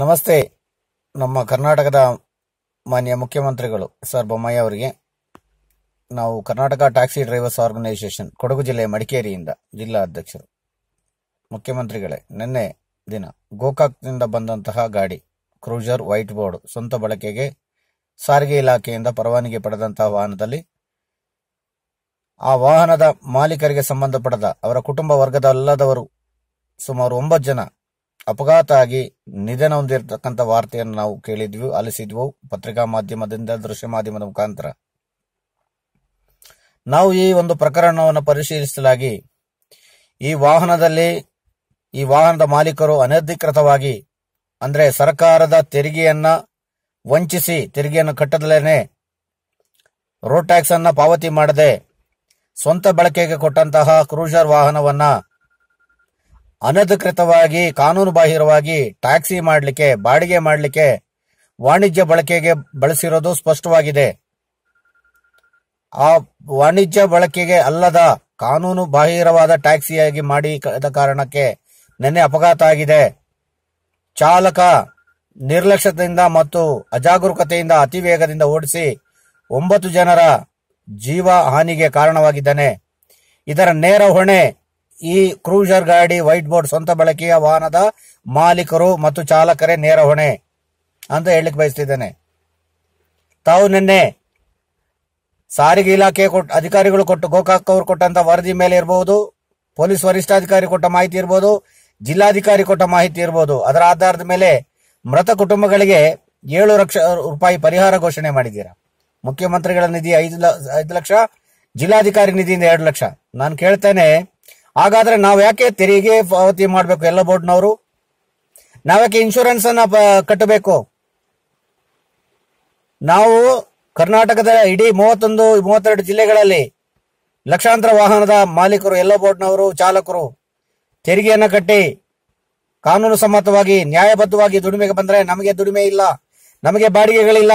ನಮಸ್ತೆ ನಮ್ಮ ಕರ್ನಾಟಕದ ಮಾನ್ಯ ಮುಖ್ಯಮಂತ್ರಿಗಳು ಸರ್ ಬೊಮ್ಮಯ್ಯ ಅವರಿಗೆ ನಾವು Karnataka taxi drivers organisation Kodagu ಜಿಲ್ಲೆ ಮಡಿಕೇರಿಯಿಂದ ಜಿಲ್ಲಾ ಅಧ್ಯಕ್ಷರು ಮುಖ್ಯಮಂತ್ರಿಗಳೇ ನಿನ್ನೆ ದಿನ ಗೋಕಾಕ್ನಿಂದ ಬಂದಂತಹ ಗಾಡಿ ಕ್ರೂಜರ್ ವೈಟ್ ಬೋರ್ಡ್ ಸ್ವಂತ ಬಳಕೆಗೆ ಸಾರಿಗೆ ಇಲಾಖೆಯಿಂದ ಪರವಾನಗಿ ಪಡೆದಂತಹ ವಾಹನದಲ್ಲಿ ಆ ವಾಹನದ ಮಾಲೀಕರಿಗೆ ಸಂಬಂಧಪಡದ ಅವರ ಕುಟುಂಬ ವರ್ಗದಲ್ಲದವರು ಸುಮಾರು ಒಂಬತ್ತು ಜನ ಅಪಘಾತ ಆಗಿ ನಿಧನ ಹೊಂದಿರತಕ್ಕಂಥ ವಾರ್ತೆಯನ್ನು ನಾವು ಕೇಳಿದ್ವಿ ಆಲಿಸಿದ್ವು ಪತ್ರಿಕಾ ಮಾಧ್ಯಮದಿಂದ ದೃಶ್ಯ ಮಾಧ್ಯಮದ ಮುಖಾಂತರ ನಾವು ಈ ಒಂದು ಪ್ರಕರಣವನ್ನು ಪರಿಶೀಲಿಸಲಾಗಿ ಈ ವಾಹನದಲ್ಲಿ ಈ ವಾಹನದ ಮಾಲೀಕರು ಅನಧಿಕೃತವಾಗಿ ಅಂದ್ರೆ ಸರ್ಕಾರದ ತೆರಿಗೆಯನ್ನ ವಂಚಿಸಿ ತೆರಿಗೆಯನ್ನು ಕಟ್ಟದಲೇನೆ ರೋಡ್ ಟ್ಯಾಕ್ಸ್ ಅನ್ನ ಪಾವತಿ ಮಾಡದೆ ಸ್ವಂತ ಬಳಕೆಗೆ ಕೊಟ್ಟಂತಹ ಕ್ರೂಜರ್ ವಾಹನವನ್ನ ಅನಧಿಕೃತವಾಗಿ ಕಾನೂನು ಬಾಹಿರವಾಗಿ ಟ್ಯಾಕ್ಸಿ ಮಾಡಲಿಕ್ಕೆ ಬಾಡಿಗೆ ಮಾಡಲಿಕ್ಕೆ ವಾಣಿಜ್ಯ ಬಳಕೆಗೆ ಬಳಸಿರೋದು ಸ್ಪಷ್ಟವಾಗಿದೆ ಆ ವಾಣಿಜ್ಯ ಬಳಕೆಗೆ ಅಲ್ಲದ ಕಾನೂನು ಬಾಹಿರವಾದ ಟ್ಯಾಕ್ಸಿಯಾಗಿ ಮಾಡಿ ಕಾರಣಕ್ಕೆ ನೆನ್ನೆ ಅಪಘಾತ ಆಗಿದೆ ಚಾಲಕ ನಿರ್ಲಕ್ಷ್ಯದಿಂದ ಮತ್ತು ಅಜಾಗರೂಕತೆಯಿಂದ ಅತಿ ವೇಗದಿಂದ ಓಡಿಸಿ ಒಂಬತ್ತು ಜನರ ಜೀವ ಹಾನಿಗೆ ಕಾರಣವಾಗಿದ್ದಾನೆ ಇದರ ನೇರ ಹೊಣೆ ಈ ಕ್ರೂಸರ್ ಗಾಡಿ ವೈಟ್ ಬೋರ್ಡ್ ಸ್ವಂತ ಬಳಕೆಯ ವಾಹನದ ಮಾಲೀಕರು ಮತ್ತು ಚಾಲಕರೇ ನೇರ ಹೊಣೆ ಅಂತ ಹೇಳಲಿಕ್ಕೆ ಬಯಸ್ತಿದ್ದೇನೆ ತಾವು ನಿನ್ನೆ ಸಾರಿಗೆ ಇಲಾಖೆ ಕೊಟ್ಟ ಅಧಿಕಾರಿಗಳು ಕೊಟ್ಟು ಗೋಕಾಕ್ ಅವರು ಕೊಟ್ಟಂತ ವರದಿ ಮೇಲೆ ಇರಬಹುದು ಪೊಲೀಸ್ ವರಿಷ್ಠಾಧಿಕಾರಿ ಕೊಟ್ಟ ಮಾಹಿತಿ ಇರಬಹುದು ಜಿಲ್ಲಾಧಿಕಾರಿ ಕೊಟ್ಟ ಮಾಹಿತಿ ಇರಬಹುದು ಅದರ ಆಧಾರದ ಮೇಲೆ ಮೃತ ಕುಟುಂಬಗಳಿಗೆ ಏಳು ಲಕ್ಷ ರೂಪಾಯಿ ಪರಿಹಾರ ಘೋಷಣೆ ಮಾಡಿದ್ದೀರಾ ಮುಖ್ಯಮಂತ್ರಿಗಳ ನಿಧಿ ಐದು ಐದು ಲಕ್ಷ ಜಿಲ್ಲಾಧಿಕಾರಿ ನಿಧಿಯಿಂದ ಎರಡು ಲಕ್ಷ ನಾನು ಕೇಳ್ತೇನೆ ಹಾಗಾದ್ರೆ ನಾವು ಯಾಕೆ ತೆರಿಗೆ ಪಾವತಿ ಮಾಡಬೇಕು ಎಲ್ಲ ಬೋರ್ಡ್ನವರು ನಾವ್ಯಾಕೆ ಇನ್ಶೂರೆನ್ಸ್ ಅನ್ನ ಕಟ್ಟಬೇಕು ನಾವು ಕರ್ನಾಟಕದ ಇಡೀ ಮೂವತ್ತೊಂದು ಮೂವತ್ತೆರಡು ಜಿಲ್ಲೆಗಳಲ್ಲಿ ಲಕ್ಷಾಂತರ ವಾಹನದ ಮಾಲೀಕರು ಎಲ್ಲ ಬೋರ್ಡ್ನವರು ಚಾಲಕರು ತೆರಿಗೆಯನ್ನು ಕಟ್ಟಿ ಕಾನೂನು ಸಮ್ಮತವಾಗಿ ನ್ಯಾಯಬದ್ಧವಾಗಿ ದುಡಿಮೆಗೆ ಬಂದರೆ ನಮಗೆ ದುಡಿಮೆ ಇಲ್ಲ ನಮಗೆ ಬಾಡಿಗೆಗಳಿಲ್ಲ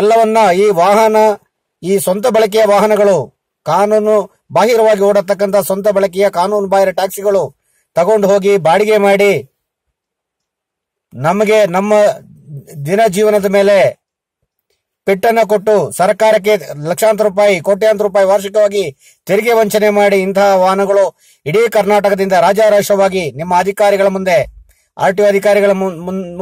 ಎಲ್ಲವನ್ನ ಈ ವಾಹನ ಈ ಸ್ವಂತ ಬಳಕೆಯ ವಾಹನಗಳು ಕಾನೂನು ಬಾಹಿರವಾಗಿ ಓಡತಕ್ಕಂತ ಸ್ವಂತ ಬಳಕೆಯ ಕಾನೂನು ಬಾಹಿರ ಟ್ಯಾಕ್ಸಿಗಳು ತಗೊಂಡು ಹೋಗಿ ಬಾಡಿಗೆ ಮಾಡಿ ನಮಗೆ ನಮ್ಮ ದಿನ ಜೀವನದ ಮೇಲೆ ಪೆಟ್ಟನ್ನು ಕೊಟ್ಟು ಸರ್ಕಾರಕ್ಕೆ ಲಕ್ಷಾಂತರ ರೂಪಾಯಿ ಕೋಟ್ಯಾಂತರ ರೂಪಾಯಿ ವಾರ್ಷಿಕವಾಗಿ ತೆರಿಗೆ ವಂಚನೆ ಮಾಡಿ ಇಂತಹ ವಾಹನಗಳು ಇಡೀ ಕರ್ನಾಟಕದಿಂದ ರಾಜಾರಾಶವಾಗಿ ನಿಮ್ಮ ಅಧಿಕಾರಿಗಳ ಮುಂದೆ ಆರ್ ಟಿ ಅಧಿಕಾರಿಗಳ